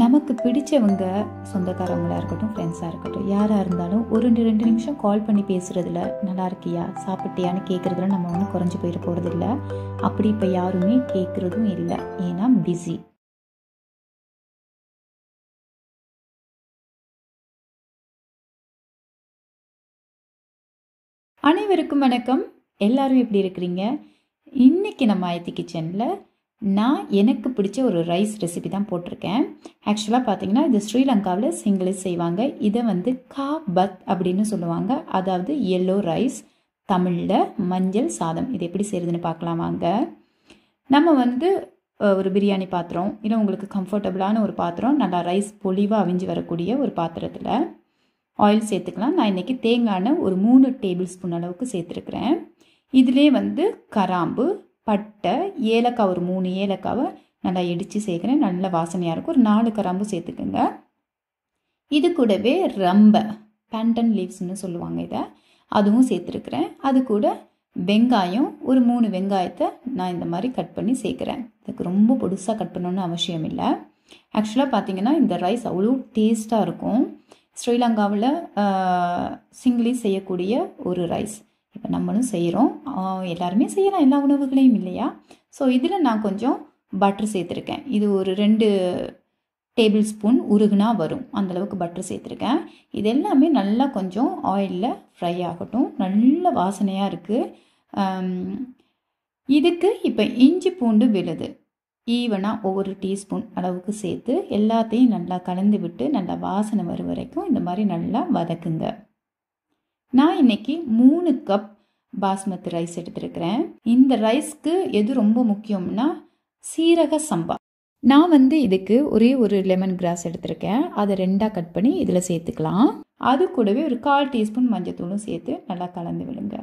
நமக்கு பிடிச்சவங்க சொந்தக்காரவங்களாக இருக்கட்டும் ஃப்ரெண்ட்ஸாக இருக்கட்டும் யாராக இருந்தாலும் ஒரு ரெண்டு ரெண்டு நிமிஷம் கால் பண்ணி பேசுகிறதுல நல்லா இருக்கியா சாப்பிட்டியான்னு கேட்குறதுல நம்ம ஒன்றும் குறைஞ்சி போயிட போகிறது இல்லை அப்படி இப்போ யாருமே கேட்குறதும் இல்லை ஏன்னா பிஸி அனைவருக்கும் வணக்கம் எல்லாரும் எப்படி இருக்கிறீங்க இன்னைக்கு நம்ம ஆயத்தி கிச்சனில் நான் எனக்கு பிடிச்ச ஒரு ரைஸ் ரெசிபி தான் போட்டிருக்கேன் ஆக்சுவலாக பார்த்தீங்கன்னா இது ஸ்ரீலங்காவில் சிங்கிளிஸ் செய்வாங்க இதை வந்து கா பத் அப்படின்னு சொல்லுவாங்க அதாவது எல்லோ ரைஸ் தமிழில் மஞ்சள் சாதம் இது எப்படி செய்கிறதுன்னு பார்க்கலாம் வாங்க நம்ம வந்து ஒரு பிரியாணி பாத்திரம் இல்லை உங்களுக்கு கம்ஃபர்டபுளான ஒரு பாத்திரம் நல்லா ரைஸ் பொலிவாக அவிஞ்சு வரக்கூடிய ஒரு பாத்திரத்தில் ஆயில் சேர்த்துக்கலாம் நான் இன்றைக்கி தேங்காய் ஒரு மூணு டேபிள் ஸ்பூன் அளவுக்கு சேர்த்துருக்குறேன் இதிலே வந்து கராம்பு பட்டை ஏலக்காய் ஒரு மூணு ஏலக்காவை நல்லா இடித்து சேர்க்குறேன் நல்ல வாசனையாக இருக்கும் ஒரு நாலு கிராம்பு சேர்த்துக்குங்க இது கூடவே ரம்ப பேண்டன் லீவ்ஸ்னு சொல்லுவாங்க இதை அதுவும் சேர்த்துருக்குறேன் அது கூட வெங்காயம் ஒரு மூணு வெங்காயத்தை நான் இந்த மாதிரி கட் பண்ணி சேர்க்குறேன் இதுக்கு ரொம்ப பொடுசாக கட் பண்ணணும்னு அவசியம் இல்லை ஆக்சுவலாக பார்த்தீங்கன்னா இந்த ரைஸ் அவ்வளோ டேஸ்ட்டாக இருக்கும் ஸ்ரீலங்காவில் சிங்கிலி செய்யக்கூடிய ஒரு ரைஸ் இப்போ நம்மளும் செய்கிறோம் எல்லாருமே செய்யலாம் எல்லா உணவுகளையும் இல்லையா ஸோ இதில் நான் கொஞ்சம் பட்டர் சேர்த்துருக்கேன் இது ஒரு ரெண்டு டேபிள் ஸ்பூன் உருகுனா வரும் அந்தளவுக்கு பட்டர் சேர்த்துருக்கேன் இது எல்லாமே நல்லா கொஞ்சம் ஆயிலில் ஃப்ரை ஆகட்டும் நல்ல வாசனையாக இருக்குது இதுக்கு இப்போ இஞ்சி பூண்டு விழுது ஈவனாக ஒவ்வொரு டீஸ்பூன் அளவுக்கு சேர்த்து எல்லாத்தையும் நல்லா கலந்து விட்டு நல்லா வாசனை வரும் வரைக்கும் இந்த மாதிரி நல்லா வதக்குங்க நான் இன்றைக்கி மூணு கப் பாஸ்மதி ரைஸ் எடுத்திருக்கிறேன் இந்த ரைஸ்க்கு எது ரொம்ப முக்கியம்னா சீரக சம்பா நான் வந்து இதுக்கு ஒரே ஒரு லெமன் கிராஸ் எடுத்திருக்கேன் அதை ரெண்டாக கட் பண்ணி இதில் சேர்த்துக்கலாம் அது கூடவே ஒரு கால் டீஸ்பூன் மஞ்சத்தூளும் சேர்த்து நல்லா கலந்து விடுங்க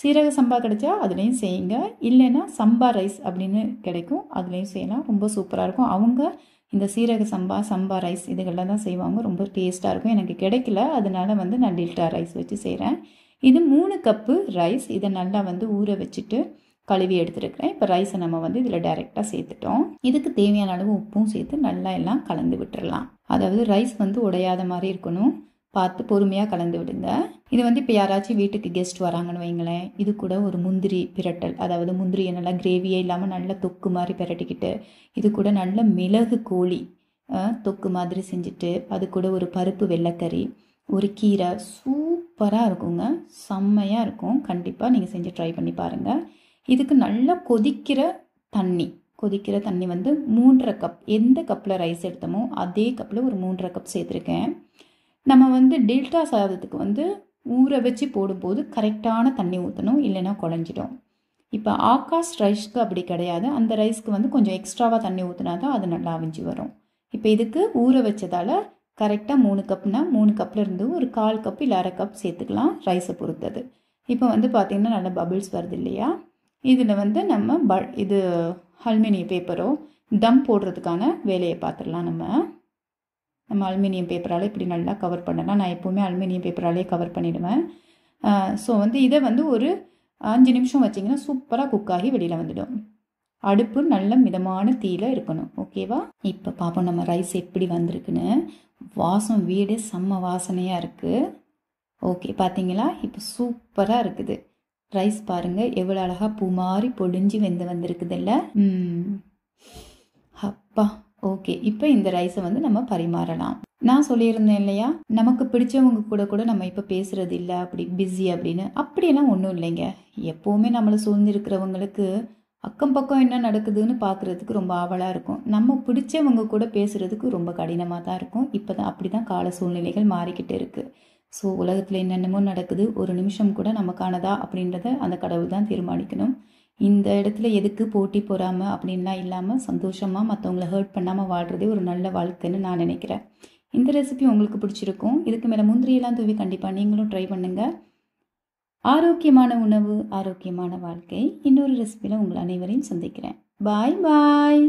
சீரக சம்பா கிடைச்சா அதுலேயும் செய்யுங்க இல்லைன்னா சம்பா ரைஸ் அப்படின்னு கிடைக்கும் அதுலேயும் செய்யலாம் ரொம்ப சூப்பராக இருக்கும் அவங்க இந்த சீரக சம்பா சம்பா ரைஸ் இதுகளில் தான் செய்வாங்க ரொம்ப டேஸ்ட்டாக இருக்கும் எனக்கு கிடைக்கல அதனால வந்து நான் டில்டா ரைஸ் வச்சு செய்கிறேன் இது மூணு கப்பு ரைஸ் இதை நல்லா வந்து ஊற வச்சுட்டு கழுவி எடுத்துருக்கிறேன் இப்போ ரைஸை நம்ம வந்து இதில் டைரெக்டாக சேர்த்துட்டோம் இதுக்கு தேவையான அளவு உப்பும் சேர்த்து நல்லா எல்லாம் கலந்து விட்டுடலாம் அதாவது ரைஸ் வந்து உடையாத மாதிரி இருக்கணும் பார்த்து பொறுமையாக கலந்து விடுங்க இது வந்து இப்போ யாராச்சும் வீட்டுக்கு கெஸ்ட் வராங்கன்னு வைங்களேன் இது கூட ஒரு முந்திரி பிரட்டல் அதாவது முந்திரியை நல்லா கிரேவியே இல்லாமல் நல்லா தொக்கு மாதிரி பிரட்டிக்கிட்டு இது கூட நல்ல மிளகு கோழி தொக்கு மாதிரி செஞ்சுட்டு அது கூட ஒரு பருப்பு வெள்ளைக்கறி ஒரு கீரை சூப் சூப்பராக இருக்குங்க செம்மையாக இருக்கும் கண்டிப்பாக நீங்கள் செஞ்சு ட்ரை பண்ணி பாருங்கள் இதுக்கு நல்லா கொதிக்கிற தண்ணி கொதிக்கிற தண்ணி வந்து மூன்றரை கப் எந்த கப்பில் ரைஸ் எடுத்தோமோ அதே கப்பில் ஒரு மூன்றரை கப் சேர்த்துருக்கேன் நம்ம வந்து டெல்டா சாதத்துக்கு வந்து ஊற வச்சு போடும்போது கரெக்டான தண்ணி ஊற்றணும் இல்லைன்னா குழஞ்சிடும் இப்போ ஆகாஷ் ரைஸ்க்கு அப்படி கிடையாது அந்த ரைஸ்க்கு வந்து கொஞ்சம் எக்ஸ்ட்ராவாக தண்ணி ஊற்றினா தான் அது நல்லா அவிஞ்சு வரும் இப்போ இதுக்கு ஊற வச்சதால் கரெக்டாக மூணு கப்னா மூணு கப்பில் இருந்து ஒரு கால் கப் இல்லை அரை கப் சேர்த்துக்கலாம் ரைஸை பொறுத்தது இப்போ வந்து பார்த்திங்கன்னா நல்லா பபிள்ஸ் வருது இல்லையா இதில் வந்து நம்ம ப இது அல்மினியம் பேப்பரோ தம் போடுறதுக்கான வேலையை பார்த்துடலாம் நம்ம நம்ம அலுமினியம் பேப்பரால் இப்படி நல்லா கவர் பண்ணலாம் நான் எப்போவுமே அலுமினியம் பேப்பராலே கவர் பண்ணிவிடுவேன் ஸோ வந்து இதை வந்து ஒரு அஞ்சு நிமிஷம் வச்சிங்கன்னா சூப்பராக குக்காகி வெளியில் வந்துடும் அடுப்பு நல்ல மிதமான தீயில் இருக்கணும் ஓகேவா இப்போ பார்ப்போம் நம்ம ரைஸ் எப்படி வந்திருக்குன்னு வாசம் வீடு செம்ம வாசனையாக இருக்குது ஓகே பார்த்தீங்களா இப்போ சூப்பராக இருக்குது ரைஸ் பாருங்கள் எவ்வளோ அழகாக பூ மாதிரி பொடிஞ்சு வெந்து வந்திருக்குதுல்ல அப்பா ஓகே இப்போ இந்த ரைஸை வந்து நம்ம பரிமாறலாம் நான் சொல்லியிருந்தேன் இல்லையா நமக்கு பிடிச்சவங்க கூட கூட நம்ம இப்போ பேசுகிறது இல்லை அப்படி பிஸி அப்படின்னு அப்படியெல்லாம் ஒன்றும் இல்லைங்க எப்போவுமே நம்மளை சூழ்ந்திருக்கிறவங்களுக்கு அக்கம் பக்கம் என்ன நடக்குதுன்னு பார்க்குறதுக்கு ரொம்ப ஆவலாக இருக்கும் நம்ம பிடிச்சவங்க கூட பேசுகிறதுக்கு ரொம்ப கடினமாக தான் இருக்கும் இப்போ தான் அப்படி தான் கால சூழ்நிலைகள் மாறிக்கிட்டு இருக்குது ஸோ உலகத்தில் என்னென்னமோ நடக்குது ஒரு நிமிஷம் கூட நமக்கானதா அப்படின்றத அந்த கடவுள் தான் தீர்மானிக்கணும் இந்த இடத்துல எதுக்கு போட்டி போகாமல் அப்படின்லாம் இல்லாமல் சந்தோஷமாக மற்றவங்கள ஹர்ட் பண்ணாமல் வாழ்கிறதே ஒரு நல்ல வாழ்க்கைன்னு நான் நினைக்கிறேன் இந்த ரெசிபி உங்களுக்கு பிடிச்சிருக்கும் இதுக்கு மேலே முந்திரியெல்லாம் தூவி கண்டிப்பாக நீங்களும் ட்ரை பண்ணுங்கள் ஆரோக்கியமான உணவு ஆரோக்கியமான வாழ்க்கை இன்னொரு ரெசிபியில் உங்கள் அனைவரையும் சந்திக்கிறேன் பாய் பாய்